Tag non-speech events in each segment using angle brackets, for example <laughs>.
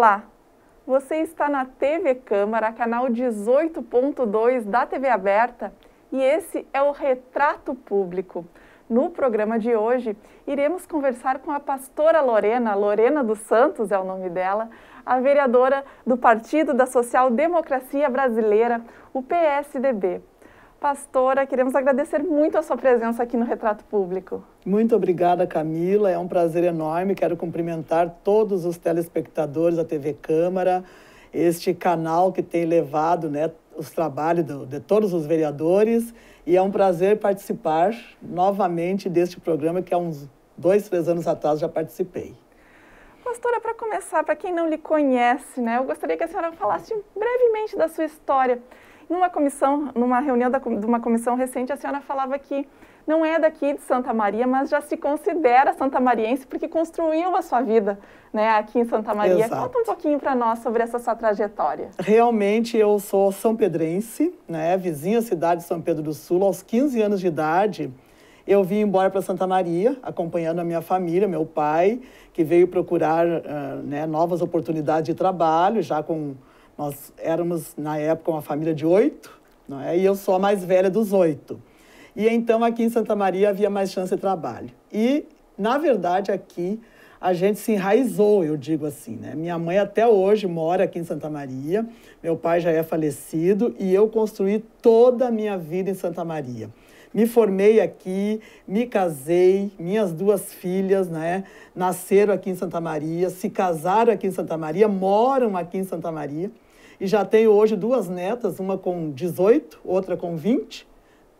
Olá, você está na TV Câmara, canal 18.2 da TV Aberta e esse é o Retrato Público. No programa de hoje, iremos conversar com a pastora Lorena, Lorena dos Santos é o nome dela, a vereadora do Partido da Social Democracia Brasileira, o PSDB. Pastora, queremos agradecer muito a sua presença aqui no Retrato Público. Muito obrigada, Camila. É um prazer enorme. Quero cumprimentar todos os telespectadores da TV Câmara, este canal que tem levado né, os trabalhos do, de todos os vereadores. E é um prazer participar novamente deste programa que há uns dois, três anos atrás já participei. Pastora, para começar, para quem não lhe conhece, né, eu gostaria que a senhora falasse brevemente da sua história numa comissão, numa reunião da, de uma comissão recente, a senhora falava que não é daqui de Santa Maria, mas já se considera santamariense porque construiu a sua vida né, aqui em Santa Maria. Exato. Conta um pouquinho para nós sobre essa sua trajetória. Realmente eu sou são pedrense, né, vizinha cidade de São Pedro do Sul. Aos 15 anos de idade, eu vim embora para Santa Maria, acompanhando a minha família, meu pai, que veio procurar uh, né, novas oportunidades de trabalho, já com nós éramos, na época, uma família de oito, não é? e eu sou a mais velha dos oito. E então aqui em Santa Maria havia mais chance de trabalho. E, na verdade, aqui a gente se enraizou, eu digo assim, né? Minha mãe até hoje mora aqui em Santa Maria, meu pai já é falecido e eu construí toda a minha vida em Santa Maria. Me formei aqui, me casei, minhas duas filhas, né, nasceram aqui em Santa Maria, se casaram aqui em Santa Maria, moram aqui em Santa Maria e já tenho hoje duas netas, uma com 18, outra com 20,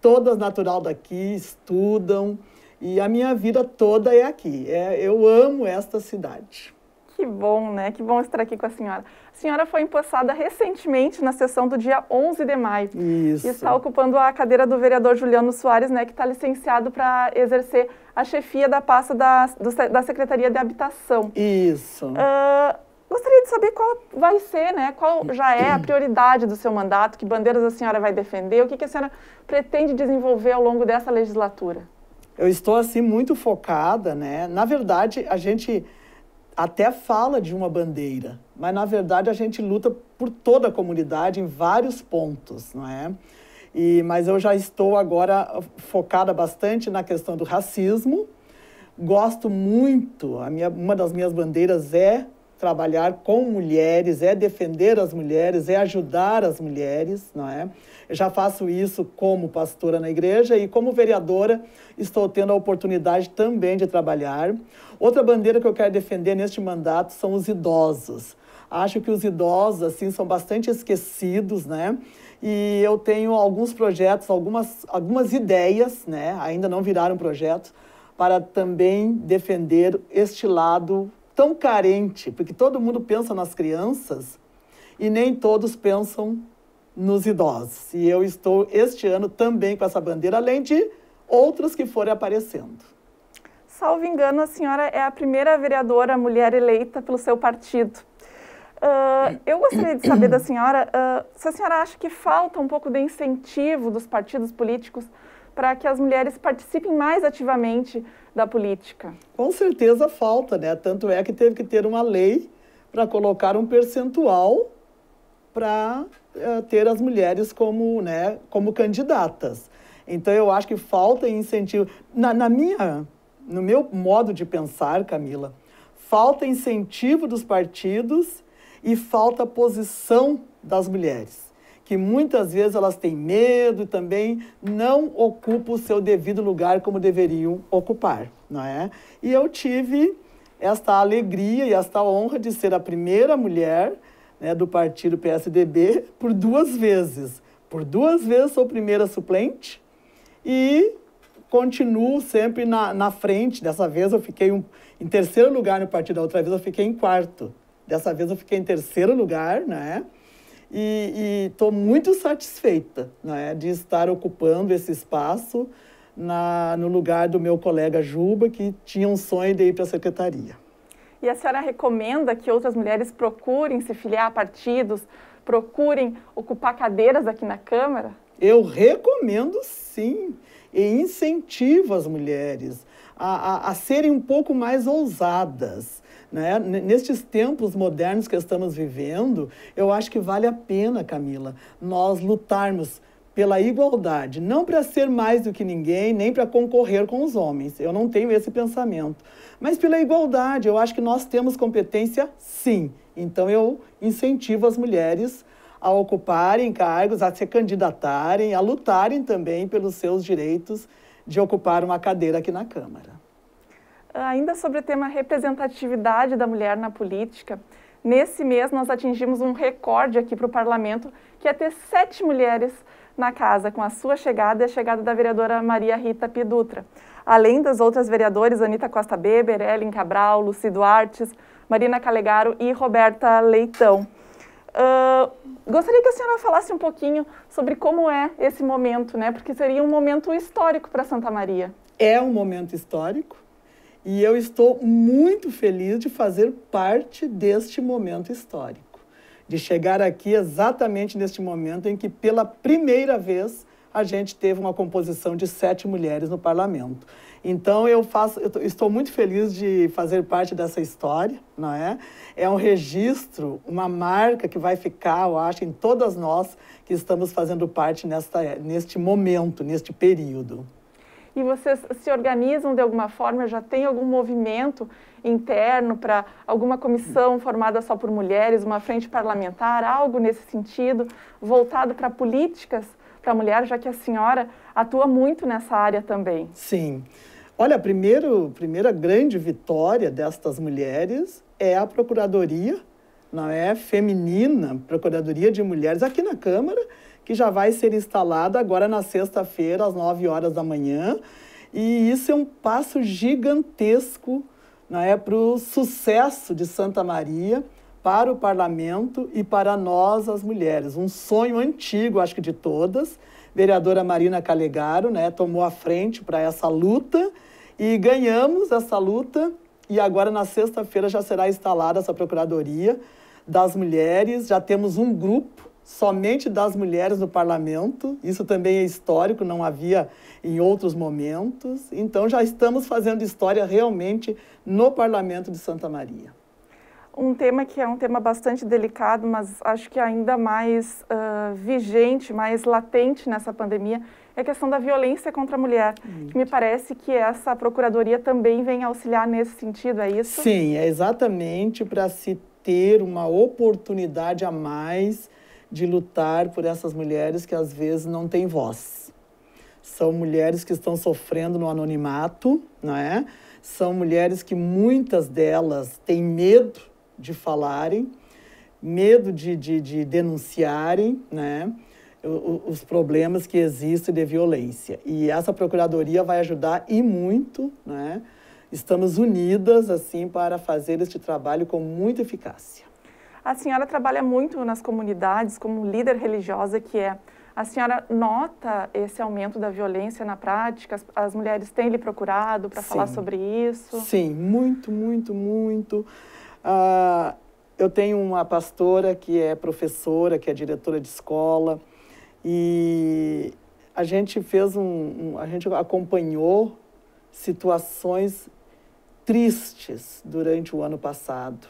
todas natural daqui, estudam e a minha vida toda é aqui. É, eu amo esta cidade. Que bom, né? Que bom estar aqui com a senhora. A senhora foi empossada recentemente na sessão do dia 11 de maio. Isso. E está ocupando a cadeira do vereador Juliano Soares, né, que está licenciado para exercer a chefia da pasta da, do, da Secretaria de Habitação. Isso. Uh, Gostaria de saber qual vai ser, né, qual já é a hum. prioridade do seu mandato, que bandeiras a senhora vai defender, o que, que a senhora pretende desenvolver ao longo dessa legislatura? Eu estou, assim, muito focada, né? Na verdade, a gente até fala de uma bandeira, mas, na verdade, a gente luta por toda a comunidade em vários pontos, não é? E, mas eu já estou agora focada bastante na questão do racismo. Gosto muito, a minha, uma das minhas bandeiras é trabalhar com mulheres, é defender as mulheres, é ajudar as mulheres, não é? Eu já faço isso como pastora na igreja e como vereadora estou tendo a oportunidade também de trabalhar. Outra bandeira que eu quero defender neste mandato são os idosos. Acho que os idosos assim são bastante esquecidos, né? E eu tenho alguns projetos, algumas algumas ideias, né? Ainda não viraram projetos para também defender este lado tão carente, porque todo mundo pensa nas crianças e nem todos pensam nos idosos. E eu estou este ano também com essa bandeira, além de outros que forem aparecendo. Salvo engano, a senhora é a primeira vereadora mulher eleita pelo seu partido. Uh, eu gostaria de saber da senhora uh, se a senhora acha que falta um pouco de incentivo dos partidos políticos para que as mulheres participem mais ativamente da política? Com certeza falta, né? Tanto é que teve que ter uma lei para colocar um percentual para uh, eh, ter as mulheres como, né, como candidatas. Então eu acho que falta incentivo na, na minha, no meu modo de pensar, Camila, falta incentivo dos partidos e falta posição das mulheres que muitas vezes elas têm medo e também não ocupam o seu devido lugar como deveriam ocupar, não é? E eu tive esta alegria e esta honra de ser a primeira mulher né, do partido PSDB por duas vezes. Por duas vezes sou primeira suplente e continuo sempre na, na frente. Dessa vez eu fiquei um, em terceiro lugar no partido, da outra vez eu fiquei em quarto. Dessa vez eu fiquei em terceiro lugar, né? e estou muito satisfeita né, de estar ocupando esse espaço na, no lugar do meu colega Juba, que tinha um sonho de ir para a secretaria. E a senhora recomenda que outras mulheres procurem se filiar a partidos, procurem ocupar cadeiras aqui na Câmara? Eu recomendo sim, e incentivo as mulheres a, a, a serem um pouco mais ousadas. Né? Nestes tempos modernos que estamos vivendo, eu acho que vale a pena, Camila, nós lutarmos pela igualdade, não para ser mais do que ninguém, nem para concorrer com os homens. Eu não tenho esse pensamento. Mas pela igualdade, eu acho que nós temos competência sim. Então eu incentivo as mulheres a ocuparem cargos, a se candidatarem, a lutarem também pelos seus direitos de ocupar uma cadeira aqui na Câmara. Ainda sobre o tema representatividade da mulher na política, nesse mês nós atingimos um recorde aqui para o Parlamento, que é ter sete mulheres na casa, com a sua chegada e a chegada da vereadora Maria Rita Pidutra. Além das outras vereadoras, Anitta Costa Beber, Ellen Cabral, Luci Duartes, Marina Calegaro e Roberta Leitão gostaria que a senhora falasse um pouquinho sobre como é esse momento, né? Porque seria um momento histórico para Santa Maria. É um momento histórico e eu estou muito feliz de fazer parte deste momento histórico, de chegar aqui exatamente neste momento em que pela primeira vez a gente teve uma composição de sete mulheres no parlamento. Então eu faço, eu estou muito feliz de fazer parte dessa história, não é? É um registro, uma marca que vai ficar, eu acho, em todas nós que estamos fazendo parte nesta, neste momento, neste período. E vocês se organizam de alguma forma? Já tem algum movimento interno para alguma comissão formada só por mulheres, uma frente parlamentar, algo nesse sentido, voltado para políticas para a mulher, já que a senhora atua muito nessa área também? Sim. Olha, a primeiro, primeira grande vitória destas mulheres é a Procuradoria, não é? Feminina, Procuradoria de Mulheres, aqui na Câmara, que já vai ser instalada agora na sexta-feira, às 9 horas da manhã. E isso é um passo gigantesco não é, para o sucesso de Santa Maria para o parlamento e para nós, as mulheres. Um sonho antigo, acho que de todas. Vereadora Marina Calegaro né, tomou a frente para essa luta e ganhamos essa luta. E agora, na sexta-feira, já será instalada essa Procuradoria das Mulheres. Já temos um grupo somente das mulheres no parlamento. Isso também é histórico, não havia em outros momentos. Então já estamos fazendo história realmente no parlamento de Santa Maria um tema que é um tema bastante delicado, mas acho que ainda mais uh, vigente, mais latente nessa pandemia, é a questão da violência contra a mulher. Que me parece que essa procuradoria também vem auxiliar nesse sentido, é isso? Sim, é exatamente para se ter uma oportunidade a mais de lutar por essas mulheres que às vezes não têm voz. São mulheres que estão sofrendo no anonimato, não é? São mulheres que muitas delas têm medo de falarem, medo de, de, de denunciarem né, os problemas que existem de violência. E essa procuradoria vai ajudar e muito, né? Estamos unidas assim para fazer este trabalho com muita eficácia. A senhora trabalha muito nas comunidades como líder religiosa que é. A senhora nota esse aumento da violência na prática? As, as mulheres têm lhe procurado para falar sobre isso? Sim, muito, muito, muito. Ah, eu tenho uma pastora que é professora, que é diretora de escola, e a gente fez um, um a gente acompanhou situações tristes durante o ano passado,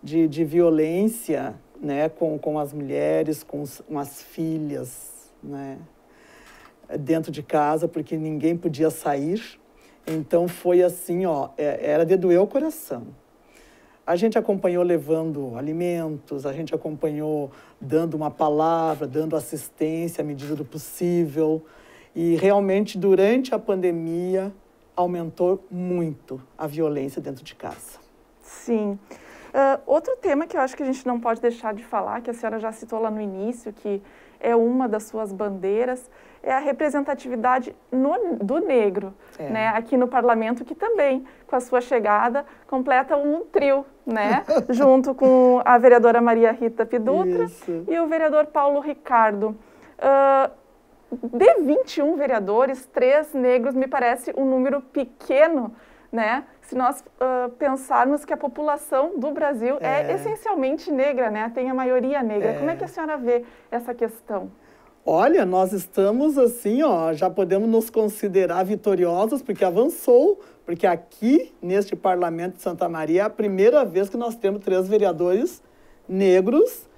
de, de violência né, com, com as mulheres, com, os, com as filhas, né, dentro de casa, porque ninguém podia sair. Então foi assim, ó, é, era de doer o coração. A gente acompanhou levando alimentos, a gente acompanhou dando uma palavra, dando assistência à medida do possível. E realmente, durante a pandemia, aumentou muito a violência dentro de casa. Sim. Uh, outro tema que eu acho que a gente não pode deixar de falar, que a senhora já citou lá no início, que é uma das suas bandeiras, é a representatividade no, do negro, é. né? Aqui no parlamento, que também, com a sua chegada, completa um trio, né? <laughs> Junto com a vereadora Maria Rita Pidutra Isso. e o vereador Paulo Ricardo. Uh, de 21 vereadores, três negros me parece um número pequeno né? Se nós uh, pensarmos que a população do Brasil é. é, essencialmente negra, né? Tem a maioria negra. É. Como é que a senhora vê essa questão? Olha, nós estamos assim, ó, já podemos nos considerar vitoriosos porque avançou, porque aqui neste Parlamento de Santa Maria é a primeira vez que nós temos três vereadores negros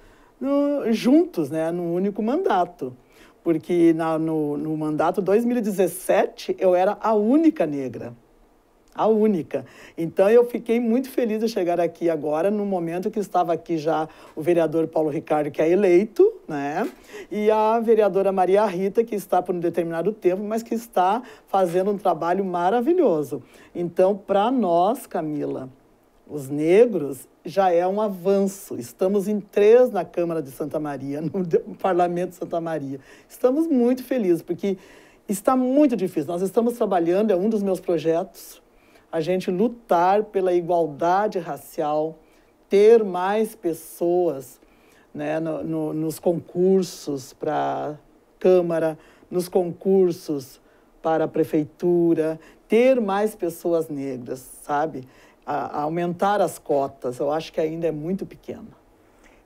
no, juntos, né, num único mandato. Porque na, no, no mandato 2017 eu era a única negra a única. Então eu fiquei muito feliz de chegar aqui agora, no momento que estava aqui já o vereador Paulo Ricardo, que é eleito, né? E a vereadora Maria Rita, que está por um determinado tempo, mas que está fazendo um trabalho maravilhoso. Então, para nós, Camila, os negros, já é um avanço. Estamos em três na Câmara de Santa Maria, <laughs> no Parlamento de Santa Maria. Estamos muito felizes, porque está muito difícil. Nós estamos trabalhando, é um dos meus projetos, a gente lutar pela igualdade racial, ter mais pessoas né, no, no, nos concursos para Câmara, nos concursos para a Prefeitura, ter mais pessoas negras, sabe? A, a aumentar as cotas, eu acho que ainda é muito pequeno.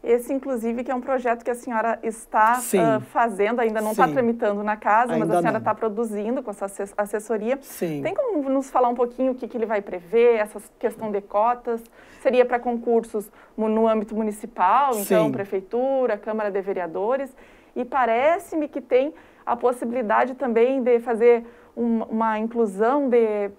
Esse, inclusive, que é um projeto que a senhora está uh, fazendo, ainda não está tramitando na casa, ainda mas a senhora está produzindo com essa assessoria. Sim. Tem como nos falar um pouquinho o que, que ele vai prever, essa questão de cotas? Seria para concursos no âmbito municipal, então, Sim. prefeitura, Câmara de Vereadores? E parece-me que tem a possibilidade também de fazer uma inclusão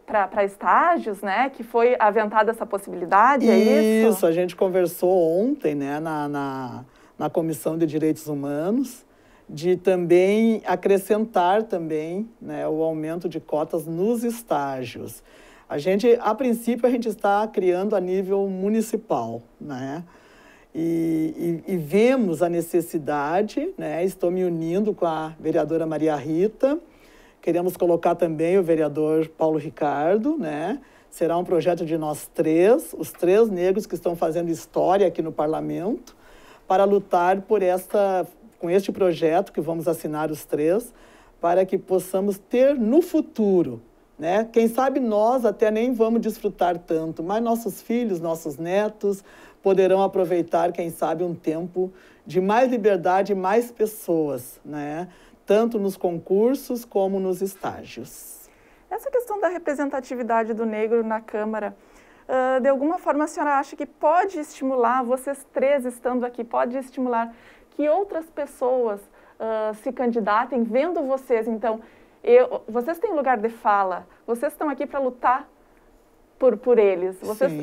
para estágios, né? Que foi aventada essa possibilidade, é isso? Isso, a gente conversou ontem, né? Na, na, na Comissão de Direitos Humanos, de também acrescentar também né, o aumento de cotas nos estágios. A gente, a princípio, a gente está criando a nível municipal, né? E, e, e, vemos a necessidade, né? Estou me unindo com a vereadora Maria Rita Queremos colocar também o vereador Paulo Ricardo, né? Será um projeto de nós três, os três negros que estão fazendo história aqui no parlamento, para lutar por esta com este projeto que vamos assinar os três, para que possamos ter no futuro, né? Quem sabe nós até nem vamos desfrutar tanto, mas nossos filhos, nossos netos poderão aproveitar, quem sabe, um tempo de mais liberdade, mais pessoas, né? tanto nos concursos como nos estágios. Essa questão da representatividade do negro na Câmara, uh, de alguma forma a senhora acha que pode estimular, vocês três estando aqui, pode estimular que outras pessoas uh, se candidatem, vendo vocês, então, eu, vocês têm lugar de fala, vocês estão aqui para lutar por, por eles. Vocês, uh, uh,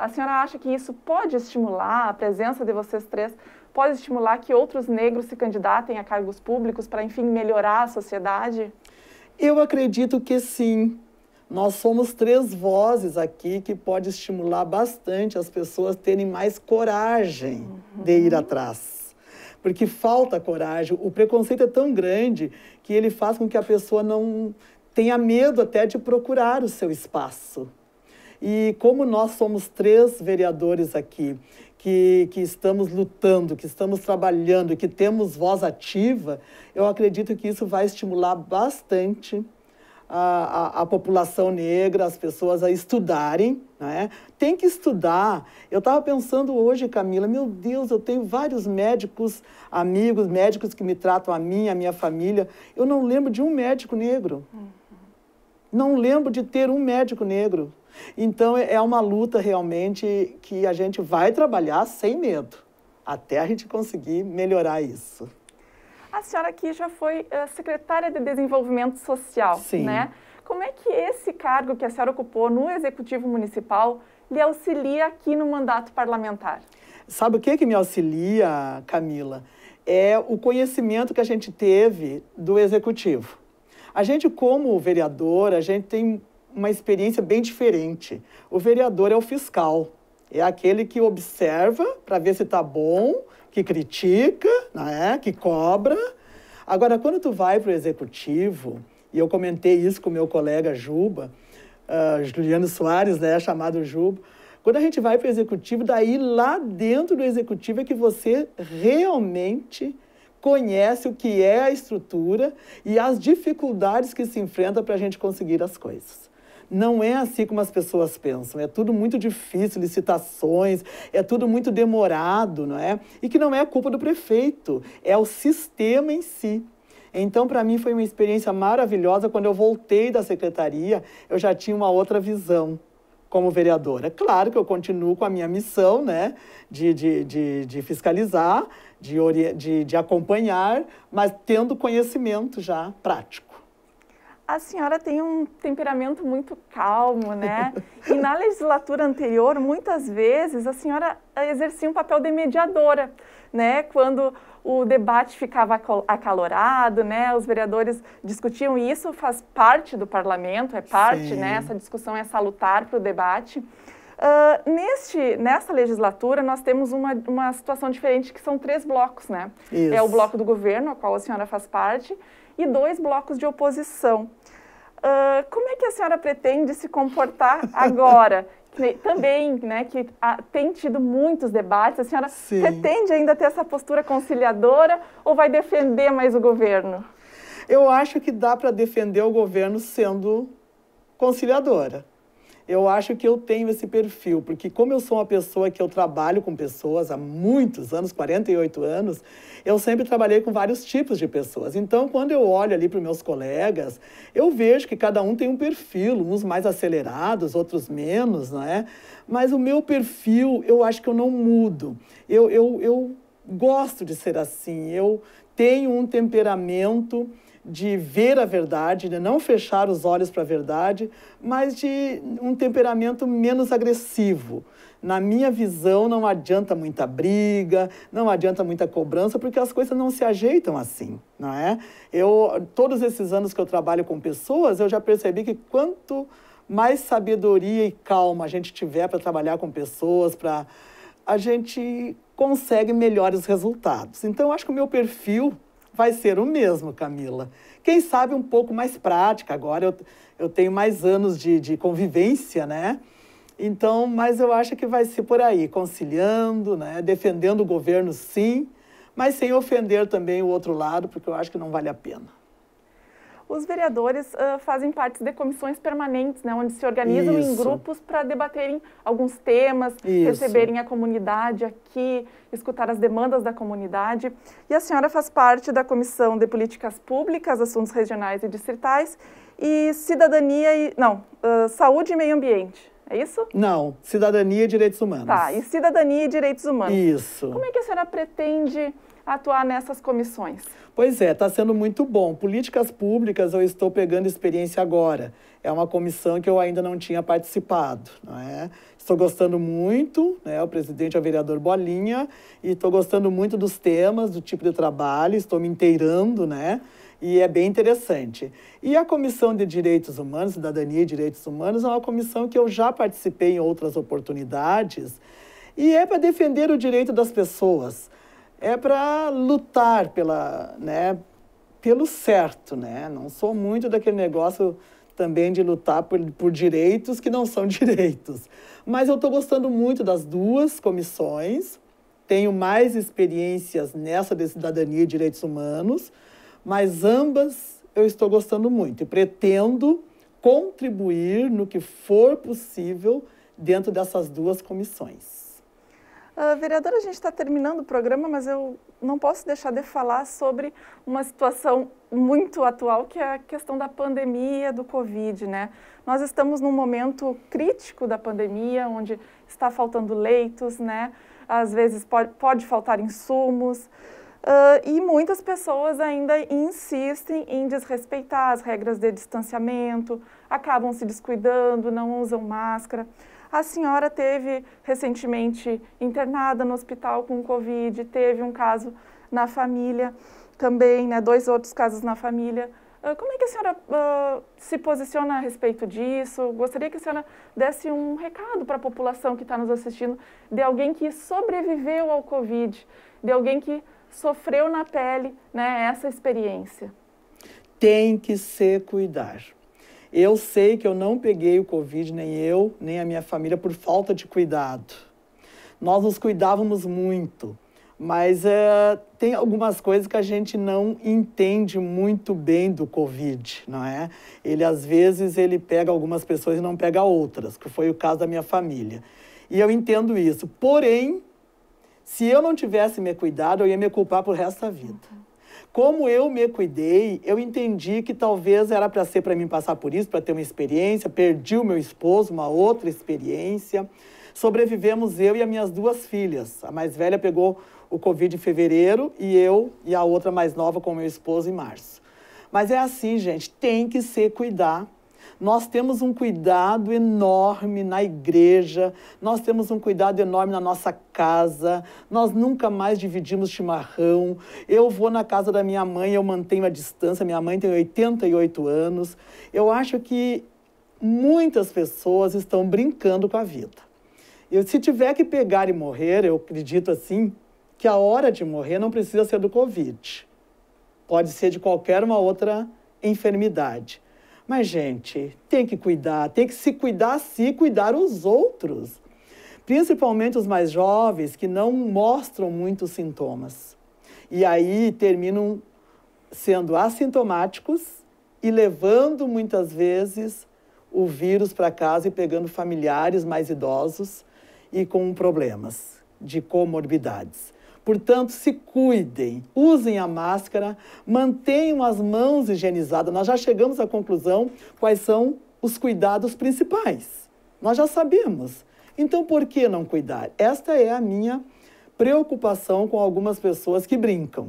a senhora acha que isso pode estimular a presença de vocês três pode estimular que outros negros se candidatem a cargos públicos para, enfim, melhorar a sociedade? Eu acredito que sim. Nós somos três vozes aqui que pode estimular bastante as pessoas terem mais coragem uhum. de ir uhum. atrás. Porque falta coragem, o preconceito é tão grande que ele faz com que a pessoa não tenha medo até de procurar o seu espaço. E como nós somos três vereadores aqui que, que estamos lutando, que estamos trabalhando, que temos voz ativa, eu acredito que isso vai estimular bastante a, a, a, população negra, as pessoas a estudarem, né? Tem que estudar. Eu estava pensando hoje, Camila, meu Deus, eu tenho vários médicos, amigos, médicos que me tratam a mim, a minha família. Eu não lembro de um médico negro. Uhum. Não lembro de ter um médico negro. Então é, é uma luta realmente que a gente vai trabalhar sem medo, até a gente conseguir melhorar isso. A senhora aqui já foi eh, secretária de Desenvolvimento Social, Sim. né? Como é que esse cargo que a senhora ocupou no Executivo Municipal lhe auxilia aqui no mandato parlamentar? Sabe o que, que me auxilia, Camila? É o conhecimento que a gente teve do Executivo. A gente, como vereador, a gente tem uma experiência bem diferente. O vereador é o fiscal, é aquele que observa para ver se está bom, que critica, né, que cobra. Agora, quando tu vai para o executivo, e eu comentei isso com meu colega Juba, uh, Juliano Soares, né, chamado Juba, quando a gente vai para o executivo, daí lá dentro do executivo é que você realmente conhece o que é a estrutura e as dificuldades que se enfrenta para a gente conseguir as coisas não é assim como as pessoas pensam. É tudo muito difícil, licitações, é tudo muito demorado, não é? E que não é a culpa do prefeito, é o sistema em si. Então, para mim, foi uma experiência maravilhosa. Quando eu voltei da secretaria, eu já tinha uma outra visão como vereadora. É claro que eu continuo com a minha missão, né, de, de, de, de fiscalizar, de, de, de acompanhar, mas tendo conhecimento já prático a senhora tem um temperamento muito calmo, né? E na legislatura anterior, muitas vezes, a senhora exercia um papel de mediadora, né? Quando o debate ficava acalorado, né? Os vereadores discutiam e isso faz parte do parlamento, é parte, né? Sim. né? Essa discussão é salutar para o debate. Uh, neste, nessa legislatura, nós temos uma, uma situação diferente, que são três blocos, né? Isso. É o bloco do governo, ao qual a senhora faz parte, e dois blocos de oposição. Uh, como é que a senhora pretende se comportar <laughs> agora? Também, né, que a, tem tido muitos debates, a senhora Sim. pretende ainda ter essa postura conciliadora ou vai defender mais o governo? Eu acho que dá para defender o governo sendo conciliadora eu acho que eu tenho esse perfil, porque como eu sou uma pessoa que eu trabalho com pessoas há muitos anos, 48 anos, eu sempre trabalhei com vários tipos de pessoas. Então, quando eu olho ali para os meus colegas, eu vejo que cada um tem um perfil, uns mais acelerados, outros menos, né? Mas o meu perfil, eu acho que eu não mudo. Eu, eu, eu gosto de ser assim, eu tenho um temperamento de ver a verdade, de não fechar os olhos para a verdade, mas de um temperamento menos agressivo. Na minha visão, não adianta muita briga, não adianta muita cobrança, porque as coisas não se ajeitam assim, não é? Eu, todos esses anos que eu trabalho com pessoas, eu já percebi que quanto mais sabedoria e calma a gente tiver para trabalhar com pessoas, para a gente consegue melhores resultados. Então, eu acho que o meu perfil vai ser o mesmo, Camila. Quem sabe um pouco mais prática. Agora eu, eu tenho mais anos de, de convivência, né? Então, mas eu acho que vai ser por aí, conciliando, né? defendendo o governo, sim, mas sem ofender também o outro lado, porque eu acho que não vale a pena os vereadores uh, fazem parte de comissões permanentes, né, onde se organizam Isso. em grupos para debaterem alguns temas, Isso. receberem a comunidade aqui, escutar as demandas da comunidade. E a senhora faz parte da Comissão de Políticas Públicas, Assuntos Regionais e Distritais e Cidadania e. Não, uh, Saúde e Meio Ambiente. É isso? Não, cidadania e direitos humanos. Tá, e cidadania e direitos humanos. Isso. Como é que a senhora pretende atuar nessas comissões? Pois é, está sendo muito bom. Políticas públicas eu estou pegando experiência agora. É uma comissão que eu ainda não tinha participado. Não é? Estou gostando muito, né? o presidente é o vereador Bolinha, e estou gostando muito dos temas, do tipo de trabalho, estou me inteirando, né? e é bem interessante. E a Comissão de Direitos Humanos, Cidadania e Direitos Humanos, é uma comissão que eu já participei em outras oportunidades e é para defender o direito das pessoas é para lutar pela, né, pelo certo, né? Não sou muito daquele negócio também de lutar por, por direitos que não são <laughs> direitos. Mas eu estou gostando muito das duas comissões. Tenho mais experiências nessa de cidadania e direitos humanos, mas ambas eu estou gostando muito e pretendo contribuir no que for possível dentro dessas duas comissões. Uh, vereadora, a gente está terminando o programa, mas eu não posso deixar de falar sobre uma situação muito atual, que é a questão da pandemia do Covid, né? Nós estamos num momento crítico da pandemia, onde está faltando leitos, né? Às vezes pode, pode faltar insumos. Uh, e muitas pessoas ainda insistem em desrespeitar as regras de distanciamento, acabam se descuidando, não usam máscara. A senhora teve recentemente internada no hospital com Covid, teve um caso na família também, né, dois outros casos na família. Ah, como é que a senhora uh, se posiciona a respeito disso? Gostaria que a senhora desse um recado para a população que está nos assistindo, de alguém que sobreviveu ao Covid, de alguém que sofreu na pele né, essa experiência. Tem que se cuidar. Eu sei que eu não peguei o Covid, nem eu, nem a minha família, por falta de cuidado. Nós nos cuidávamos muito, mas é, tem algumas coisas que a gente não entende muito bem do Covid, não é? Ele, às vezes, ele pega algumas pessoas e não pega outras, que foi o caso da minha família. E eu entendo isso. Porém, se eu não tivesse me cuidado, eu ia me culpar pro resto da vida. Como eu me cuidei, eu entendi que talvez era para ser para mim passar por isso, para ter uma experiência. Perdi o meu esposo, uma outra experiência. Sobrevivemos eu e as minhas duas filhas. A mais velha pegou o Covid em fevereiro e eu e a outra mais nova com meu esposo em março. Mas é assim, gente, tem que se cuidar nós temos um cuidado enorme na igreja, nós temos um cuidado enorme na nossa casa, nós nunca mais dividimos chimarrão. Eu vou na casa da minha mãe, eu mantenho a distância, minha mãe tem 88 anos. Eu acho que muitas pessoas estão brincando com a vida. Eu, se tiver que pegar e morrer, eu acredito assim, que a hora de morrer não precisa ser do Covid. Pode ser de qualquer uma outra enfermidade. Mas, gente, tem que cuidar, tem que se cuidar se cuidar os outros. Principalmente os mais jovens que não mostram muitos sintomas. E aí terminam sendo assintomáticos e levando muitas vezes o vírus para casa e pegando familiares mais idosos e com problemas de comorbidades. Portanto, se cuidem, usem a máscara, mantenham as mãos higienizadas. Nós já chegamos à conclusão quais são os cuidados principais. Nós já sabemos. Então, por que não cuidar? Esta é a minha preocupação com algumas pessoas que brincam.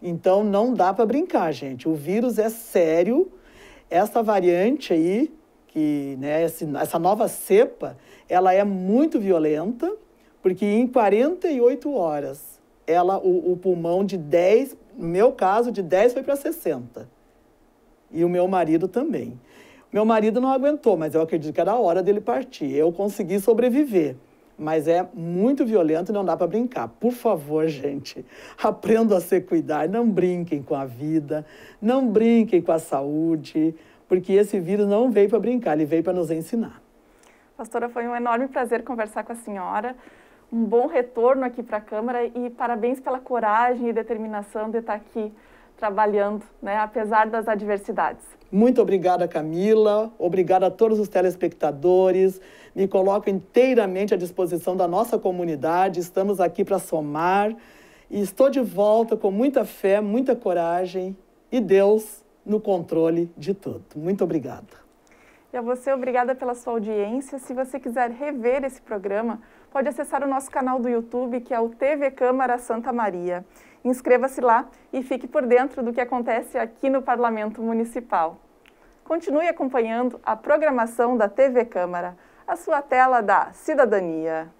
Então, não dá para brincar, gente. O vírus é sério. Essa variante aí, que né, essa nova cepa, ela é muito violenta porque em 48 horas, ela, o, o pulmão de 10, no meu caso, de 10 foi para 60. E o meu marido também. Meu marido não aguentou, mas eu acredito que era a hora dele partir. Eu consegui sobreviver. Mas é muito violento e não dá para brincar. Por favor, <laughs> gente, aprendam a se cuidar. Não brinquem com a vida, não brinquem com a saúde, porque esse vírus não veio para brincar, ele veio para nos ensinar. Pastora, foi um enorme prazer conversar com a senhora um bom retorno aqui para a Câmara e parabéns pela coragem e determinação de estar tá aqui trabalhando, né, apesar das adversidades. Muito obrigada, Camila. Obrigada a todos os telespectadores. Me coloco inteiramente à disposição da nossa comunidade. Estamos aqui para somar. E estou de volta com muita fé, muita coragem e Deus no controle de tudo. Muito obrigada. E a você, obrigada pela sua audiência. Se você quiser rever esse programa, pode acessar o nosso canal do YouTube, que é o TV Câmara Santa Maria. Inscreva-se lá e fique por dentro do que acontece aqui no Parlamento Municipal. Continue acompanhando a programação da TV Câmara, a sua tela da cidadania.